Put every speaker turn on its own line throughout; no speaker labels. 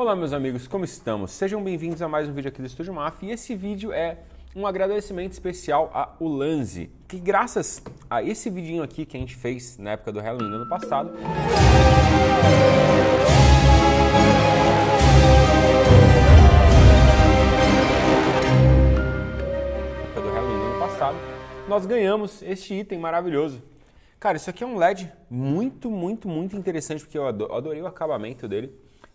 Olá meus amigos, como estamos? Sejam bem-vindos a mais um vídeo aqui do Estúdio MAF e esse vídeo é um agradecimento especial a Ulanzi, que graças a esse vidinho aqui que a gente fez na época do Halloween ano passado... do ano passado, nós ganhamos este item maravilhoso Cara, isso aqui é um LED muito, muito, muito interessante, porque eu adorei o acabamento dele.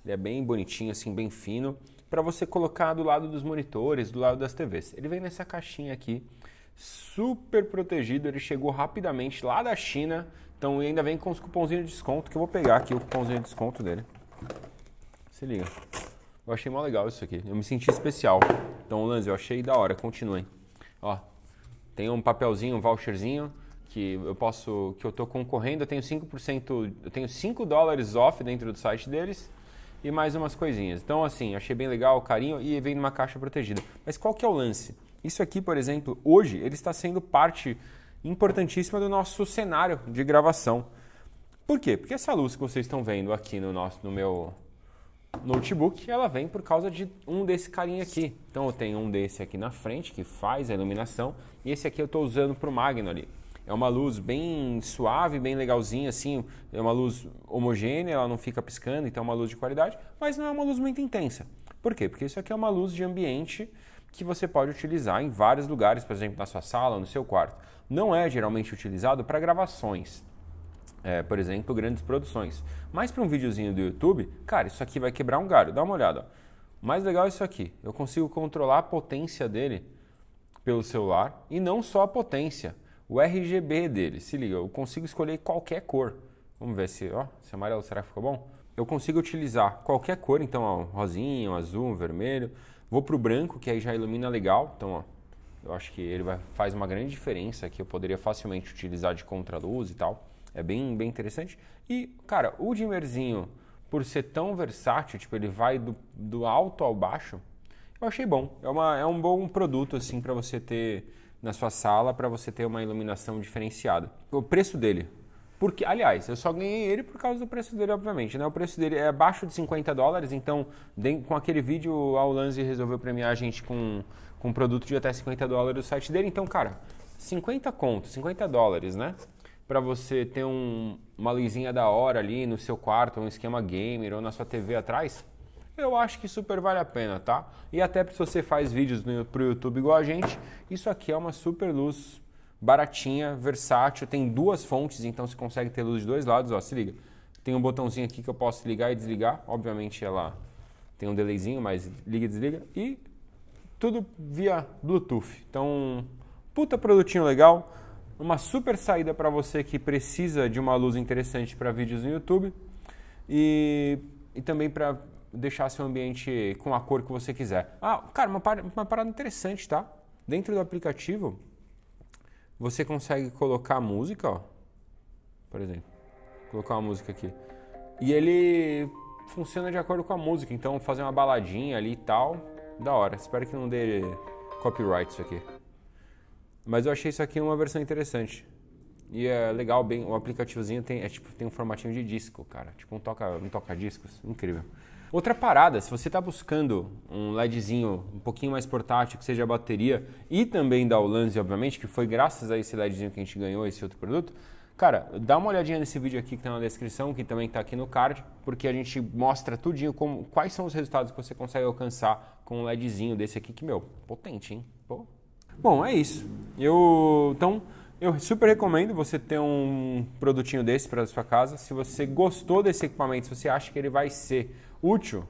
Ele é bem bonitinho, assim, bem fino, para você colocar do lado dos monitores, do lado das TVs. Ele vem nessa caixinha aqui, super protegido. Ele chegou rapidamente lá da China, então ainda vem com os cupomzinhos de desconto, que eu vou pegar aqui o cupomzinho de desconto dele. Se liga. Eu achei mó legal isso aqui. Eu me senti especial. Então, Lanz, eu achei da hora. Continuem. Ó, tem um papelzinho, um voucherzinho que eu posso que eu tô concorrendo, eu tenho 5%, eu tenho 5 dólares off dentro do site deles e mais umas coisinhas. Então, assim, achei bem legal o carinho e vem numa caixa protegida. Mas qual que é o lance? Isso aqui, por exemplo, hoje ele está sendo parte importantíssima do nosso cenário de gravação. Por quê? Porque essa luz que vocês estão vendo aqui no, nosso, no meu notebook, ela vem por causa de um desse carinha aqui. Então eu tenho um desse aqui na frente que faz a iluminação e esse aqui eu estou usando para o magno ali. É uma luz bem suave, bem legalzinha, assim. É uma luz homogênea, ela não fica piscando, então é uma luz de qualidade, mas não é uma luz muito intensa. Por quê? Porque isso aqui é uma luz de ambiente que você pode utilizar em vários lugares, por exemplo, na sua sala, no seu quarto. Não é geralmente utilizado para gravações, é, por exemplo, grandes produções. Mas para um videozinho do YouTube, cara, isso aqui vai quebrar um galho. Dá uma olhada. O Mais legal é isso aqui. Eu consigo controlar a potência dele pelo celular e não só a potência o RGB dele. Se liga, eu consigo escolher qualquer cor. Vamos ver se, ó, se é amarelo será que ficou bom? Eu consigo utilizar qualquer cor, então, ó, um um azul, um vermelho. Vou pro branco, que aí já ilumina legal. Então, ó, eu acho que ele vai, faz uma grande diferença que eu poderia facilmente utilizar de contraluz e tal. É bem, bem interessante. E, cara, o dimmerzinho, por ser tão versátil, tipo, ele vai do, do alto ao baixo, eu achei bom. É, uma, é um bom produto, assim, para você ter na sua sala para você ter uma iluminação diferenciada. O preço dele. Porque, aliás, eu só ganhei ele por causa do preço dele, obviamente. Né? O preço dele é abaixo de 50 dólares, então com aquele vídeo a Olanzi resolveu premiar a gente com, com um produto de até 50 dólares do site dele. Então, cara, 50 conto, 50 dólares, né? Para você ter um, uma luzinha da hora ali no seu quarto, um esquema gamer ou na sua TV atrás, eu acho que super vale a pena, tá? E até se você faz vídeos pro YouTube igual a gente, isso aqui é uma super luz baratinha, versátil, tem duas fontes, então você consegue ter luz de dois lados, ó, se liga. Tem um botãozinho aqui que eu posso ligar e desligar, obviamente ela tem um delayzinho, mas liga e desliga, e tudo via Bluetooth. Então, puta produtinho legal, uma super saída para você que precisa de uma luz interessante para vídeos no YouTube e, e também para deixar seu ambiente com a cor que você quiser. Ah, cara, uma, par uma parada interessante, tá? Dentro do aplicativo, você consegue colocar música, ó. Por exemplo, Vou colocar uma música aqui. E ele funciona de acordo com a música, então fazer uma baladinha ali e tal, da hora. Espero que não dê copyright isso aqui. Mas eu achei isso aqui uma versão interessante. E é legal, bem, o aplicativozinho tem, é, tipo, tem um formatinho de disco, cara. Tipo um toca, um toca discos, incrível. Outra parada, se você está buscando um LEDzinho um pouquinho mais portátil, que seja a bateria e também da Olanzi, obviamente, que foi graças a esse LEDzinho que a gente ganhou esse outro produto, cara, dá uma olhadinha nesse vídeo aqui que está na descrição, que também está aqui no card, porque a gente mostra tudinho como, quais são os resultados que você consegue alcançar com um LEDzinho desse aqui, que, meu, potente, hein? Pô.
Bom, é isso.
Eu, então, eu super recomendo você ter um produtinho desse para sua casa. Se você gostou desse equipamento, se você acha que ele vai ser útil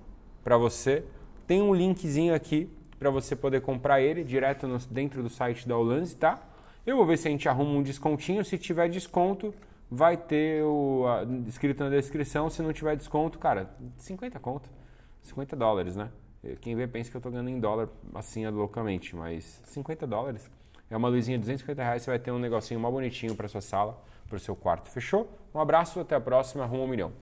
para você, tem um linkzinho aqui para você poder comprar ele direto no, dentro do site da Olanze, tá? Eu vou ver se a gente arruma um descontinho. Se tiver desconto, vai ter o a, escrito na descrição. Se não tiver desconto, cara, 50 conto, 50 dólares, né? Quem vê pensa que eu tô ganhando em dólar assim loucamente, mas 50 dólares é uma luzinha de 250 reais, você vai ter um negocinho mal bonitinho para sua sala, para o seu quarto. Fechou? Um abraço, até a próxima, rumo ao milhão.